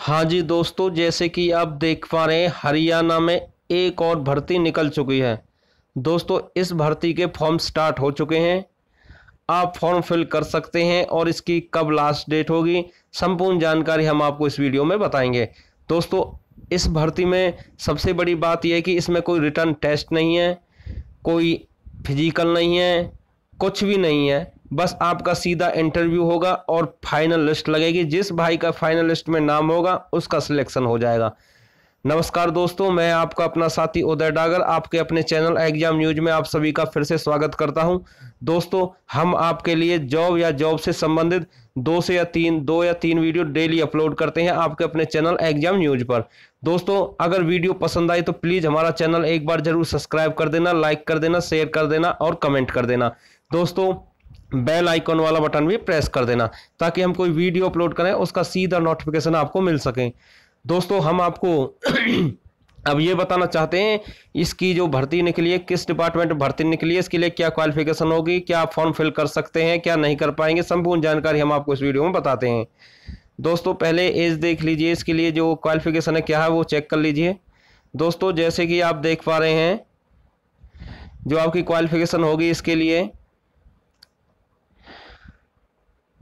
हाँ जी दोस्तों जैसे कि आप देख पा रहे हैं हरियाणा में एक और भर्ती निकल चुकी है दोस्तों इस भर्ती के फॉर्म स्टार्ट हो चुके हैं आप फॉर्म फिल कर सकते हैं और इसकी कब लास्ट डेट होगी संपूर्ण जानकारी हम आपको इस वीडियो में बताएंगे दोस्तों इस भर्ती में सबसे बड़ी बात यह कि इसमें कोई रिटर्न टेस्ट नहीं है कोई फिजिकल नहीं है कुछ भी नहीं है बस आपका सीधा इंटरव्यू होगा और फाइनल लिस्ट लगेगी जिस भाई का फाइनल लिस्ट में नाम होगा उसका सिलेक्शन हो जाएगा नमस्कार दोस्तों मैं आपका अपना साथी उदय डागर आपके अपने चैनल एग्जाम न्यूज में आप सभी का फिर से स्वागत करता हूं दोस्तों हम आपके लिए जॉब या जॉब से संबंधित दो से या तीन दो या तीन वीडियो डेली अपलोड करते हैं आपके अपने चैनल एग्जाम न्यूज पर दोस्तों अगर वीडियो पसंद आए तो प्लीज़ हमारा चैनल एक बार जरूर सब्सक्राइब कर देना लाइक कर देना शेयर कर देना और कमेंट कर देना दोस्तों बेल आइकॉन वाला बटन भी प्रेस कर देना ताकि हम कोई वीडियो अपलोड करें उसका सीधा नोटिफिकेशन आपको मिल सके दोस्तों हम आपको अब ये बताना चाहते हैं इसकी जो भर्ती निकली है किस डिपार्टमेंट भर्ती निकली है इसके लिए क्या क्वालिफिकेशन होगी क्या आप फॉर्म फिल कर सकते हैं क्या नहीं कर पाएंगे संपूर्ण जानकारी हम आपको इस वीडियो में बताते हैं दोस्तों पहले एज देख लीजिए इसके लिए जो क्वालिफिकेशन है क्या है वो चेक कर लीजिए दोस्तों जैसे कि आप देख पा रहे हैं जो आपकी क्वालिफिकेशन होगी इसके लिए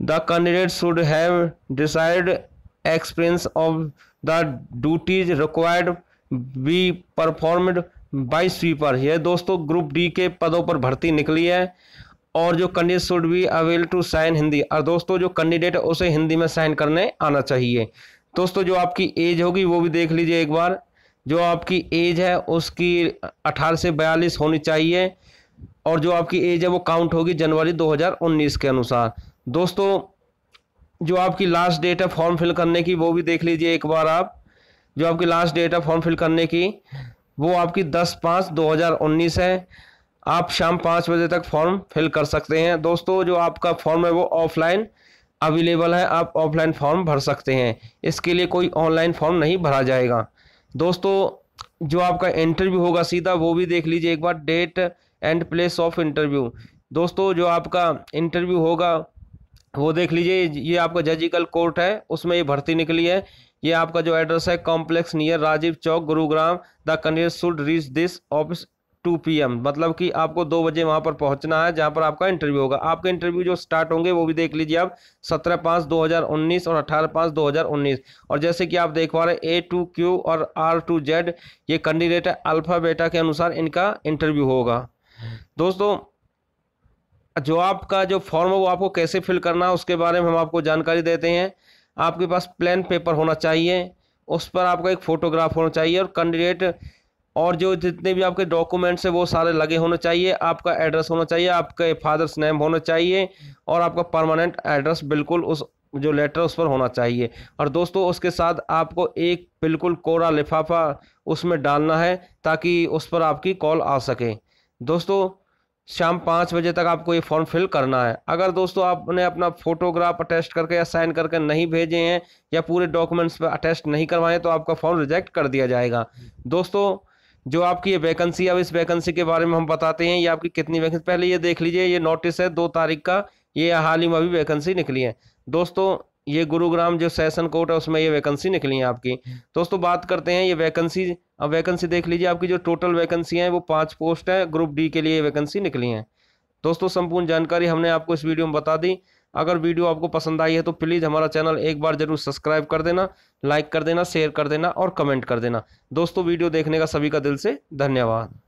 the candidate should have decide experience of the duties required be performed by sweeper यह दोस्तों ग्रुप डी के पदों पर भर्ती निकली है और जो candidate should be avail to sign Hindi और दोस्तों जो कैंडिडेट है उसे हिंदी में साइन करने आना चाहिए दोस्तों जो आपकी एज होगी वो भी देख लीजिए एक बार जो आपकी एज है उसकी अठारह से बयालीस होनी चाहिए और जो आपकी एज है वो काउंट होगी जनवरी 2019 के अनुसार दोस्तों जो आपकी लास्ट डेट है फॉर्म फिल करने की वो भी देख लीजिए एक बार आप जो आपकी लास्ट डेट है फॉर्म फिल करने की वो आपकी दस पाँच दो हज़ार उन्नीस है आप शाम पाँच बजे तक फॉर्म फिल कर सकते हैं दोस्तों जो आपका फॉर्म है वो ऑफलाइन अवेलेबल है आप ऑफलाइन फॉर्म भर सकते हैं इसके लिए कोई ऑनलाइन फॉर्म नहीं भरा जाएगा दोस्तों जो आपका इंटरव्यू होगा सीधा वो भी देख लीजिए एक बार date and place of interview दोस्तों जो आपका इंटरव्यू होगा वो देख लीजिए ये आपका जजिकल कोर्ट है उसमें ये भर्ती निकली है ये आपका जो एड्रेस है complex near Rajiv Chowk Gurugram the conveyor should reach this office to P मतलब कि आपको दो बजे वहाँ पर पहुँचना है जहाँ पर आपका इंटरव्यू होगा आपके इंटरव्यू जो स्टार्ट होंगे वो भी देख लीजिए आप सत्रह पाँच दो हज़ार उन्नीस और अट्ठारह पाँच दो हज़ार उन्नीस और जैसे कि आप देख पा रहे ए टू क्यू और आर टू जेड ये कैंडिडेट है अल्फ़ा बेटा के अनुसार इनका इंटरव्यू होगा दोस्तों जो आपका जो फॉर्म है वो आपको कैसे फिल करना है उसके बारे में हम आपको जानकारी देते हैं आपके पास प्लान पेपर होना चाहिए उस पर आपका एक फ़ोटोग्राफ होना चाहिए और कैंडिडेट और जो जितने भी आपके डॉक्यूमेंट्स हैं वो सारे लगे होने चाहिए आपका एड्रेस होना चाहिए आपके फादर्स नेम होना चाहिए और आपका परमानेंट एड्रेस बिल्कुल उस जो लेटर उस पर होना चाहिए और दोस्तों उसके साथ आपको एक बिल्कुल कोरा लिफाफा उसमें डालना है ताकि उस पर आपकी कॉल आ सके दोस्तों शाम पाँच बजे तक आपको ये फॉर्म फिल करना है अगर दोस्तों आपने अपना फोटोग्राफ अटेस्ट करके या साइन करके नहीं भेजे हैं या पूरे डॉक्यूमेंट्स पर अटेस्ट नहीं करवाएं तो आपका फॉर्म रिजेक्ट कर दिया जाएगा दोस्तों जो आपकी ये वैकेंसी है अब इस वैकेंसी के बारे में हम बताते हैं ये आपकी कितनी वैकेंसी पहले ये देख लीजिए ये नोटिस है दो तारीख का ये हाल ही में अभी वैकेंसी निकली है दोस्तों ये गुरुग्राम जो सेशन कोर्ट है उसमें ये वैकेंसी निकली है आपकी हम्म। दोस्तों बात करते हैं ये वैकेंसी अब वैकेंसी देख लीजिए आपकी जो टोटल वैकेंसी है वो पाँच पोस्ट है ग्रुप डी के लिए वैकेंसी निकली है दोस्तों संपूर्ण जानकारी हमने आपको इस वीडियो में बता दी अगर वीडियो आपको पसंद आई है तो प्लीज़ हमारा चैनल एक बार जरूर सब्सक्राइब कर देना लाइक कर देना शेयर कर देना और कमेंट कर देना दोस्तों वीडियो देखने का सभी का दिल से धन्यवाद